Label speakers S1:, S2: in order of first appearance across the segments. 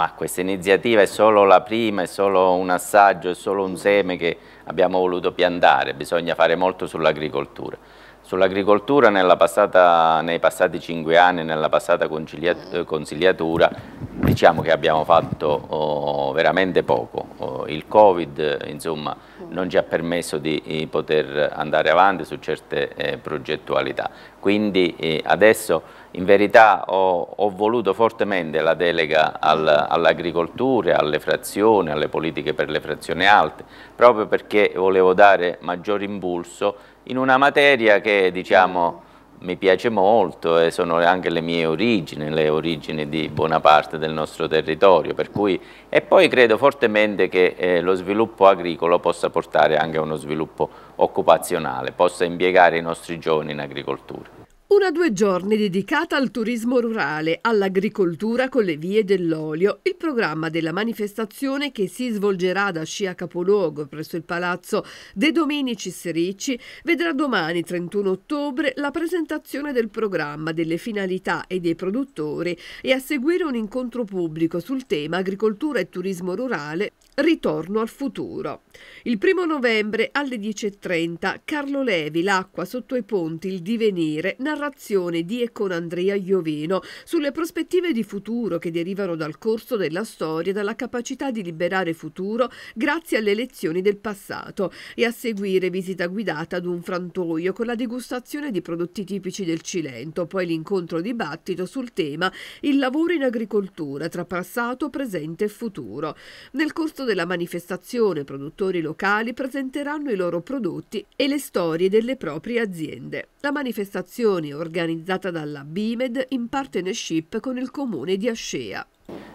S1: ma questa iniziativa è solo la prima, è solo un assaggio, è solo un seme che abbiamo voluto piantare, bisogna fare molto sull'agricoltura. Sull'agricoltura nei passati cinque anni, nella passata eh, consigliatura, diciamo che abbiamo fatto oh, veramente poco. Oh, il Covid insomma, mm. non ci ha permesso di poter andare avanti su certe eh, progettualità. Quindi eh, adesso in verità ho, ho, voluto fortemente la delega al, all'agricoltura, alle frazioni, alle politiche per le frazioni alte, proprio perché volevo dare maggior impulso in una materia che diciamo mm mi piace molto e sono anche le mie origini, le origini di buona parte del nostro territorio. Cui, e poi credo fortemente che eh, lo sviluppo agricolo possa portare anche a uno sviluppo occupazionale, possa impiegare i nostri giovani in agricoltura.
S2: Una due giorni dedicata al turismo rurale, all'agricoltura con le vie dell'olio, il programma della manifestazione che si svolgerà da Scia Capoluogo presso il Palazzo De Domenici Serici vedrà domani 31 ottobre la presentazione del programma, delle finalità e dei produttori e a seguire un incontro pubblico sul tema agricoltura e turismo rurale, ritorno al futuro. Il primo novembre alle 10.30 Carlo Levi, l'acqua sotto i ponti, il divenire, narra narrazione di e con Andrea Iovino sulle prospettive di futuro che derivano dal corso della storia e dalla capacità di liberare futuro grazie alle lezioni del passato e a seguire visita guidata ad un frantoio con la degustazione di prodotti tipici del Cilento, poi l'incontro dibattito sul tema il lavoro in agricoltura tra passato, presente e futuro. Nel corso della manifestazione produttori locali presenteranno i loro prodotti e le storie delle proprie aziende. La manifestazione Giovani organizzata dalla BIMED in partnership con il comune di Ascea.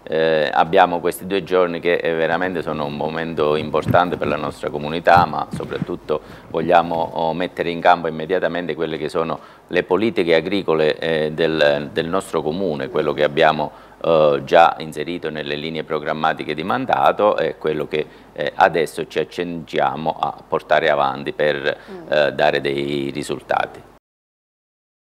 S1: Eh, abbiamo questi due giorni che eh, veramente sono un momento importante per la nostra comunità ma soprattutto vogliamo oh, mettere in campo immediatamente quelle che sono le politiche agricole eh, del, del, nostro comune, quello che abbiamo eh, già inserito nelle linee programmatiche di mandato e quello che eh, adesso ci accingiamo a portare avanti per eh, dare dei risultati.